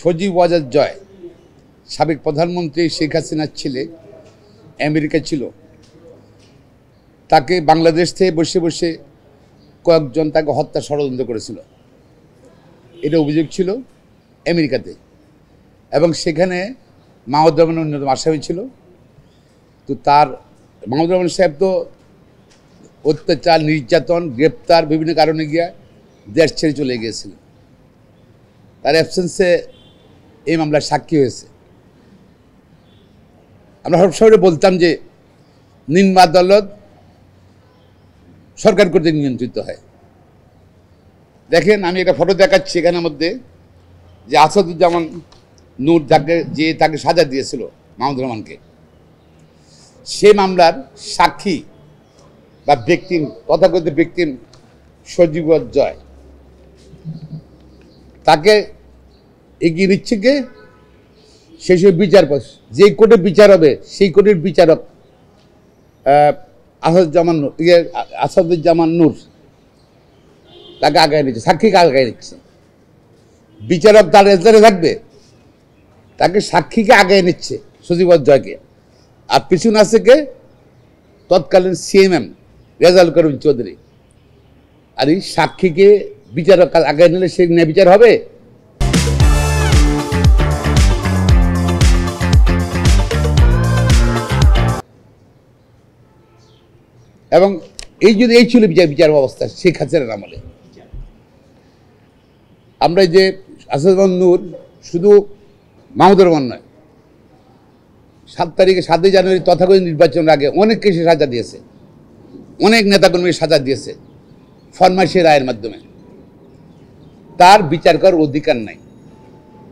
সজীব ওয়াজার জয় সাবেক প্রধানমন্ত্রী শেখ হাসিনার ছেলে আমেরিকা ছিল তাকে বাংলাদেশ থেকে বসে বসে কয়েকজন তাকে হত্যা ষড়যন্ত্র করেছিল এটা অভিযোগ ছিল আমেরিকাতে এবং সেখানে মাহমুদ রহমান অন্যতম আসামি ছিল তো তার মাহমুদ রহমান সাহেব তো অত্যাচার নির্যাতন গ্রেপ্তার বিভিন্ন কারণে গিয়া দেশ ছেড়ে চলে গিয়েছিল তার অ্যাবসেন্সে এই মামলার সাক্ষী হয়েছে আমরা সবসময় বলতাম যে নিম্ন আদালত সরকার কর্তৃক নিয়ন্ত্রিত হয় দেখেন আমি একটা ফটো দেখাচ্ছি এখানের মধ্যে যে আসাদুজ্জামান নূর যাকে যে তাকে সাজা দিয়েছিল মাহমুদুর রহমানকে সে মামলার সাক্ষী বা ব্যক্তি তথাকথিত ব্যক্তি সজীব জয় তাকে এগিয়ে নিচ্ছে কে সেই বিচারপতি যেই কোর্টে বিচার হবে সেই কোর্টের বিচারক আসাদুজ্জামান ইয়ে আসাদুজ্জামান নূর তাকে আগায় নিচ্ছে সাক্ষীকে আগায় নিচ্ছে বিচারক তার এজলারে থাকবে তাকে সাক্ষীকে আগায় নিচ্ছে সজীব জয়কে আর পিছনে আছে কে তৎকালীন সিএমএম রেজাল করিম চৌধুরী আর এই সাক্ষীকে বিচারক আগায় নিলে সে ন্যায় বিচার হবে এবং এই যদি এই ছিল বিচার বিচার ব্যবস্থা শেখ হাসিনার আমলে আমরা যে আসাদ নূর শুধু মাহমুদুর রহমান নয় সাত তারিখে সাতই জানুয়ারি তথাকথিত নির্বাচনের আগে অনেককে সে সাজা দিয়েছে অনেক নেতাকর্মীকে সাজা দিয়েছে ফরমাইশি রায়ের মাধ্যমে তার বিচার করার অধিকার নাই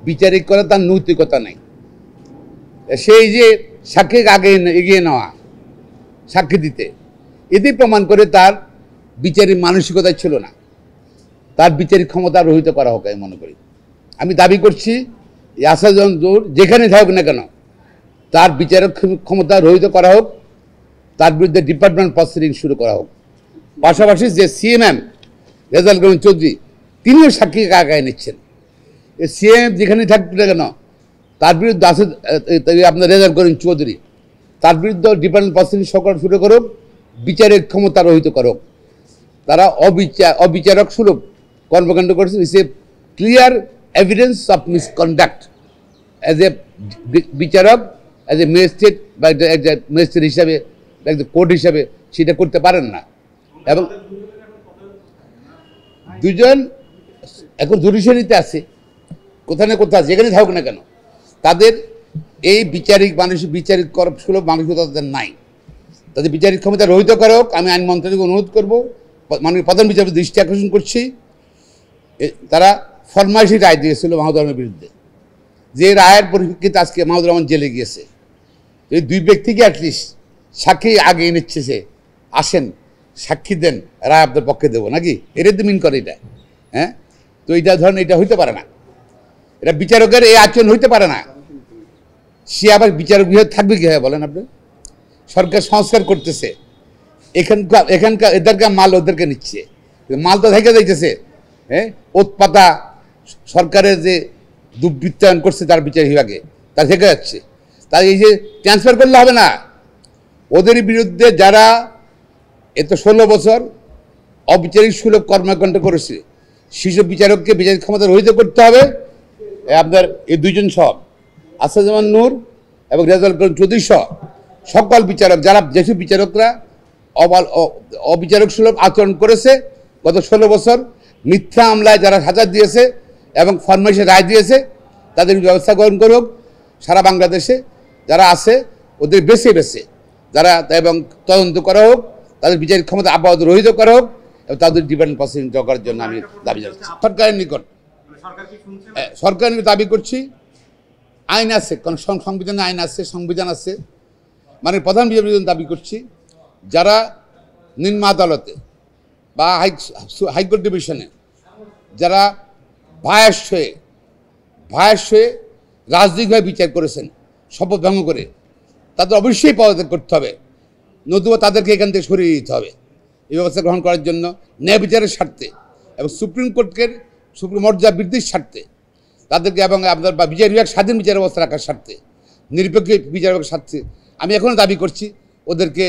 বিচারিক করা তার নৈতিকতা নাই সেই যে সাক্ষীকে আগে এগিয়ে নেওয়া সাক্ষী দিতে এটি প্রমাণ করে তার বিচারের মানসিকতা ছিল না তার বিচারিক ক্ষমতা রহিত করা হোক আমি মনে করি আমি দাবি করছি আসাদুল জোর যেখানে থাকুক না কেন তার বিচারক ক্ষমতা রহিত করা হোক তার বিরুদ্ধে ডিপার্টমেন্ট প্রসিডিং শুরু করা হোক পাশাপাশি যে সিএমএম রেজাল গ্রহণ চৌধুরী তিনিও সাক্ষীকে আগায় নিচ্ছেন সিএম যেখানে থাকুক না কেন তার বিরুদ্ধে আসাদ আপনার রেজাল গ্রহণ চৌধুরী তার বিরুদ্ধে ডিপার্টমেন্ট প্রসিডিং সরকার শুরু করুক বিচারের ক্ষমতা রহিত করক তারা অবিচার অবিচারক সুলভ কর্মকাণ্ড করেছে is a clear evidence of misconduct as a বিচারক অ্যাজ এ ম্যাজিস্ট্রেট বা একটা ম্যাজিস্ট্রেট হিসাবে একজন কোর্ট হিসাবে সেটা করতে পারেন না এবং দুজন এখন জুডিশিয়ারিতে আছে কোথায় না কোথাও যেখানে থাকুক না কেন তাদের এই বিচারিক মানুষ বিচারিক করপ সুলভ মানসিকতা তাদের নাই তাদের বিচারিক ক্ষমতা রহিত করুক আমি আইন মন্ত্রীকে অনুরোধ করব মাননীয় প্রধান বিচারপতি দৃষ্টি আকর্ষণ করছি তারা ফরমাইশি রায় দিয়েছিল মাহমুদ রহমানের বিরুদ্ধে যে রায়ের পরিপ্রেক্ষিতে আজকে মাহমুদ রহমান জেলে গিয়েছে এই দুই ব্যক্তিকে অ্যাটলিস্ট সাক্ষী আগে এনেছে সে আসেন সাক্ষী দেন রায় আপনার পক্ষে দেবো নাকি এটাই তো মিন করে এটা হ্যাঁ তো এটা ধরেন এটা হইতে পারে না এটা বিচারকের এই আচরণ হইতে পারে না সে আবার বিচারক বিভাগ থাকবে কীভাবে বলেন আপনি সরকার সংস্কার করতেছে এখানকার এখানকার এদেরকে মাল ওদেরকে নিচ্ছে মাল তো থেকে যাইতেছে হ্যাঁ ওৎপাতা সরকারের যে দুর্বৃত্তায়ন করছে তার বিচার বিভাগে তা থেকে যাচ্ছে তাই এই যে ট্রান্সফার করলে হবে না ওদের বিরুদ্ধে যারা এত ষোলো বছর অবিচারিক সুলভ কর্মকাণ্ড করেছে শিশু বিচারককে বিচারিক ক্ষমতা রহিত করতে হবে আপনার এই দুইজন সব আসাদ নূর এবং রেজাল চৌধুরী সব সকল বিচারক যারা যেসব বিচারকরা অবাল অবিচারক সুলভ আচরণ করেছে গত ষোলো বছর মিথ্যা আমলায় যারা সাজা দিয়েছে এবং ফরমাইশে রায় দিয়েছে তাদের ব্যবস্থা গ্রহণ করুক সারা বাংলাদেশে যারা আছে ওদের বেছে বেছে যারা এবং তদন্ত করা হোক তাদের বিচারের ক্ষমতা আপাত রহিত করা হোক এবং তাদের ডিপেন্ড প্রসেসিং করার জন্য আমি দাবি জানাচ্ছি সরকারের নিকট সরকারের দাবি করছি আইন আছে কারণ সংবিধানে আইন আছে সংবিধান আছে মানে প্রধান বিচারপতি দাবি করছি যারা নিম্ন আদালতে বা হাই হাইকোর্ট ডিভিশনে যারা ভায়াস হয়ে ভায়াস হয়ে রাজনৈতিকভাবে বিচার করেছেন শপথ ভঙ্গ করে তাদের অবশ্যই পদত্যাগ করতে হবে নতুবা তাদেরকে এখান থেকে সরিয়ে দিতে হবে এই ব্যবস্থা গ্রহণ করার জন্য ন্যায় বিচারের স্বার্থে এবং সুপ্রিম কোর্টকে সুপ্রিম মর্যাদা বৃদ্ধির স্বার্থে তাদেরকে এবং আপনার বিচার বিভাগ স্বাধীন বিচার ব্যবস্থা রাখার স্বার্থে নিরপেক্ষ বিচার বিভাগের স্বার্থে আমি এখনও দাবি করছি ওদেরকে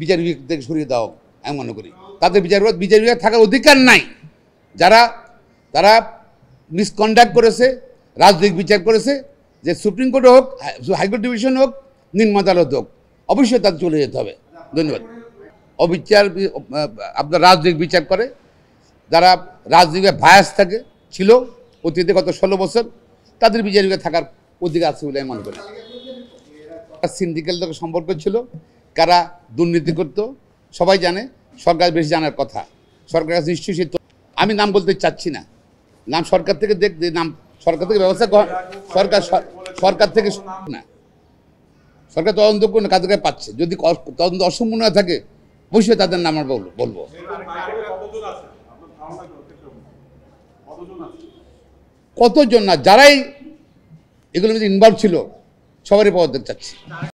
বিচার বিভাগ থেকে সরিয়ে দেওয়া হোক আমি মনে করি তাদের বিচার বিভাগ বিচার বিভাগ থাকার অধিকার নাই যারা তারা মিসকন্ডাক্ট করেছে রাজনৈতিক বিচার করেছে যে সুপ্রিম কোর্ট হোক হাইকোর্ট ডিভিশন হোক নিম্ন আদালত হোক অবশ্যই তাদের চলে যেতে হবে ধন্যবাদ অবিচার আপনার রাজনৈতিক বিচার করে যারা রাজনীতিতে ভায়াস থাকে ছিল অতীতে গত ষোলো বছর তাদের বিচার থাকার অধিকার আছে বলে আমি মনে করি সিন্ডিকেল লোকের সম্পর্ক ছিল কারা দুর্নীতি করত সবাই জানে সরকার বেশি জানার কথা সরকার নিশ্চয়ই সে আমি নাম বলতে চাচ্ছি না নাম সরকার থেকে দেখ নাম সরকার থেকে ব্যবস্থা সরকার সরকার থেকে না সরকার তদন্ত করে কাজে পাচ্ছে যদি তদন্ত অসম্পূর্ণ থাকে বসে তাদের নাম আমরা বলবো বলবো কতজন না যারাই এগুলোর মধ্যে ইনভলভ ছিল সবারই পাওয়ার চাচ্ছি